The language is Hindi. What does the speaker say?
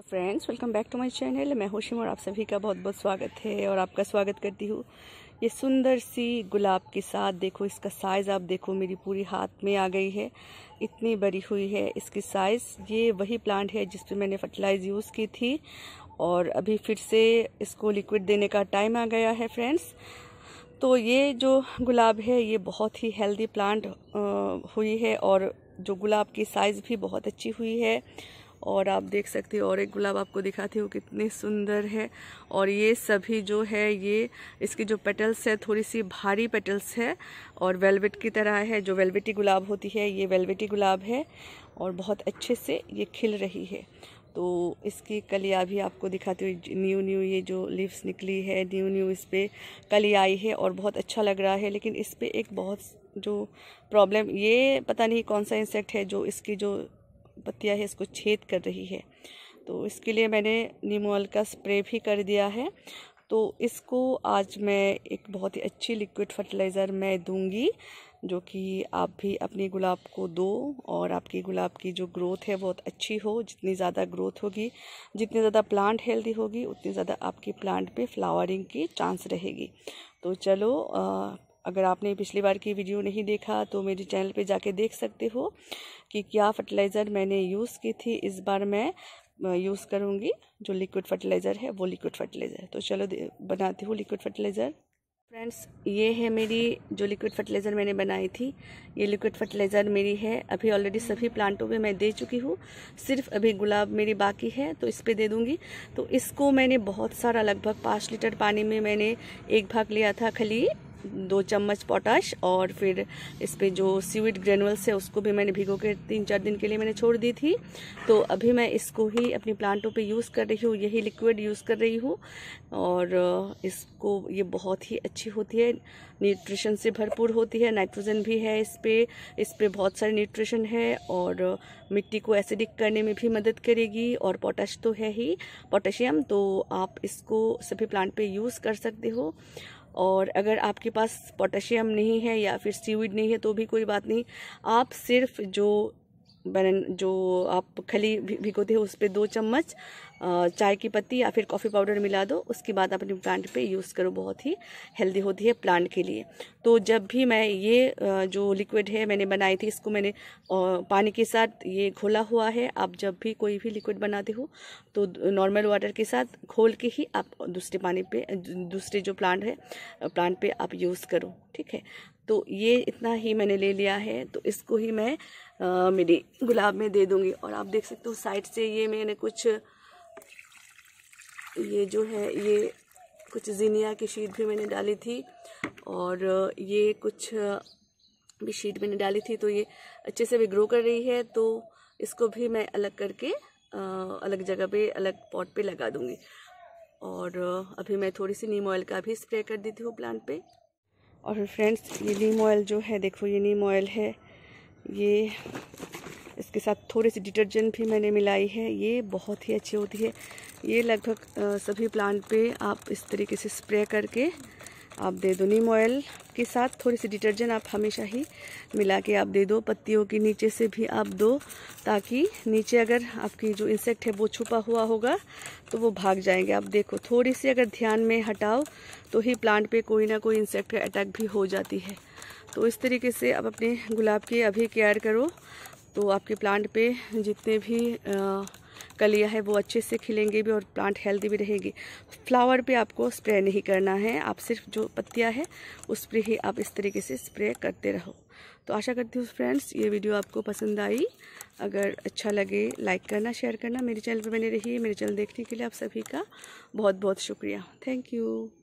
hello friends welcome back to my channel मैं होशिम और आप सभी का बहुत बहुत स्वागत है और आपका स्वागत करती हूँ ये सुंदर सी गुलाब के साथ देखो इसका साइज़ आप देखो मेरी पूरी हाथ में आ गई है इतनी बड़ी हुई है इसकी साइज़ ये वही प्लांट है जिस पर मैंने फर्टिलाइज यूज़ की थी और अभी फिर से इसको लिक्विड देने का टाइम आ गया है फ्रेंड्स तो ये जो गुलाब है ये बहुत ही हेल्दी प्लांट हुई है और जो गुलाब की साइज़ भी बहुत अच्छी हुई है और आप देख सकते हो और एक गुलाब आपको दिखाती हूँ कितनी सुंदर है और ये सभी जो है ये इसकी जो पेटल्स है थोड़ी सी भारी पेटल्स है और वेलवेट की तरह है जो वेलवेटी गुलाब होती है ये वेलवेटी गुलाब है और बहुत अच्छे से ये खिल रही है तो इसकी कलिया भी आपको दिखाती हुई न्यू न्यू ये जो लीव्स निकली है न्यू न्यू इस पर कली आई है और बहुत अच्छा लग रहा है लेकिन इस पर एक बहुत जो प्रॉब्लम ये पता नहीं कौन सा इंसेक्ट है जो इसकी जो पत्तियाँ है इसको छेद कर रही है तो इसके लिए मैंने ऑयल का स्प्रे भी कर दिया है तो इसको आज मैं एक बहुत ही अच्छी लिक्विड फर्टिलाइज़र मैं दूंगी जो कि आप भी अपने गुलाब को दो और आपकी गुलाब की जो ग्रोथ है बहुत अच्छी हो जितनी ज़्यादा ग्रोथ होगी जितनी ज़्यादा प्लांट हेल्दी होगी उतनी ज़्यादा आपकी प्लांट पे फ्लावरिंग की चांस रहेगी तो चलो आ, अगर आपने पिछली बार की वीडियो नहीं देखा तो मेरे चैनल पे जाके देख सकते हो कि क्या फर्टिलाइज़र मैंने यूज़ की थी इस बार मैं यूज़ करूँगी जो लिक्विड फर्टिलाइज़र है वो लिक्विड फर्टिलाइज़र तो चलो बनाती हूँ लिक्विड फर्टिलाइज़र फ्रेंड्स ये है मेरी जो लिक्विड फर्टिलाइज़र मैंने बनाई थी ये लिक्विड फर्टिलाइज़र मेरी है अभी ऑलरेडी सभी प्लांटों में मैं दे चुकी हूँ सिर्फ अभी गुलाब मेरी बाकी है तो इस पर दे दूँगी तो इसको मैंने बहुत सारा लगभग पाँच लीटर पानी में मैंने एक भाग लिया था खली दो चम्मच पोटाश और फिर इस पर जो सीविड ग्रेनुअल्स है उसको भी मैंने भिगो के तीन चार दिन के लिए मैंने छोड़ दी थी तो अभी मैं इसको ही अपनी प्लांटों पे यूज़ कर रही हूँ यही लिक्विड यूज़ कर रही हूँ और इसको ये बहुत ही अच्छी होती है न्यूट्रिशन से भरपूर होती है नाइट्रोजन भी है इस पर इस पर बहुत सारे न्यूट्रिशन है और मिट्टी को एसिडिक करने में भी मदद करेगी और पोटाश तो है ही पोटेशियम तो आप इसको सभी प्लांट पर यूज़ कर सकते हो और अगर आपके पास पोटेशियम नहीं है या फिर सीविड नहीं है तो भी कोई बात नहीं आप सिर्फ जो बनन जो आप खली भिगोते हो उस पर दो चम्मच चाय की पत्ती या फिर कॉफ़ी पाउडर मिला दो उसके बाद अपने प्लांट पे यूज़ करो बहुत ही हेल्दी होती है प्लांट के लिए तो जब भी मैं ये जो लिक्विड है मैंने बनाई थी इसको मैंने पानी के साथ ये घोला हुआ है आप जब भी कोई भी लिक्विड बनाते हो तो नॉर्मल वाटर के साथ घोल के ही आप दूसरे पानी पे दूसरे जो प्लांट है प्लांट पर आप यूज़ करो ठीक है तो ये इतना ही मैंने ले लिया है तो इसको ही मैं मेरी गुलाब में दे दूँगी और आप देख सकते हो साइड से ये मैंने कुछ ये जो है ये कुछ जीनिया की शीट भी मैंने डाली थी और ये कुछ भी शीट मैंने डाली थी तो ये अच्छे से भी ग्रो कर रही है तो इसको भी मैं अलग करके अलग जगह पे अलग पॉट पे लगा दूँगी और अभी मैं थोड़ी सी नीम ऑयल का भी स्प्रे कर देती हूँ प्लांट पे और फिर फ्रेंड्स ये नीम ऑयल जो है देखो ये नीम ऑयल है ये इसके साथ थोड़ी सी डिटर्जेंट भी मैंने मिलाई है ये बहुत ही अच्छी होती है ये लगभग सभी प्लांट पे आप इस तरीके से स्प्रे करके आप दे दो नीम ऑयल के साथ थोड़ी सी डिटर्जेंट आप हमेशा ही मिला के आप दे दो पत्तियों के नीचे से भी आप दो ताकि नीचे अगर आपकी जो इंसेक्ट है वो छुपा हुआ होगा तो वो भाग जाएंगे आप देखो थोड़ी सी अगर ध्यान में हटाओ तो ही प्लांट पे कोई ना कोई इंसेक्ट का अटैक भी हो जाती है तो इस तरीके से आप अपने गुलाब की अभी केयर करो तो आपके प्लांट पे जितने भी कलियाँ है वो अच्छे से खिलेंगे भी और प्लांट हेल्दी भी रहेगी फ्लावर पे आपको स्प्रे नहीं करना है आप सिर्फ जो पत्तियाँ है उस पर ही आप इस तरीके से स्प्रे करते रहो तो आशा करती हूँ फ्रेंड्स ये वीडियो आपको पसंद आई अगर अच्छा लगे लाइक करना शेयर करना मेरे चैनल पर बने रहिए मेरे चैनल देखने के लिए आप सभी का बहुत बहुत शुक्रिया थैंक यू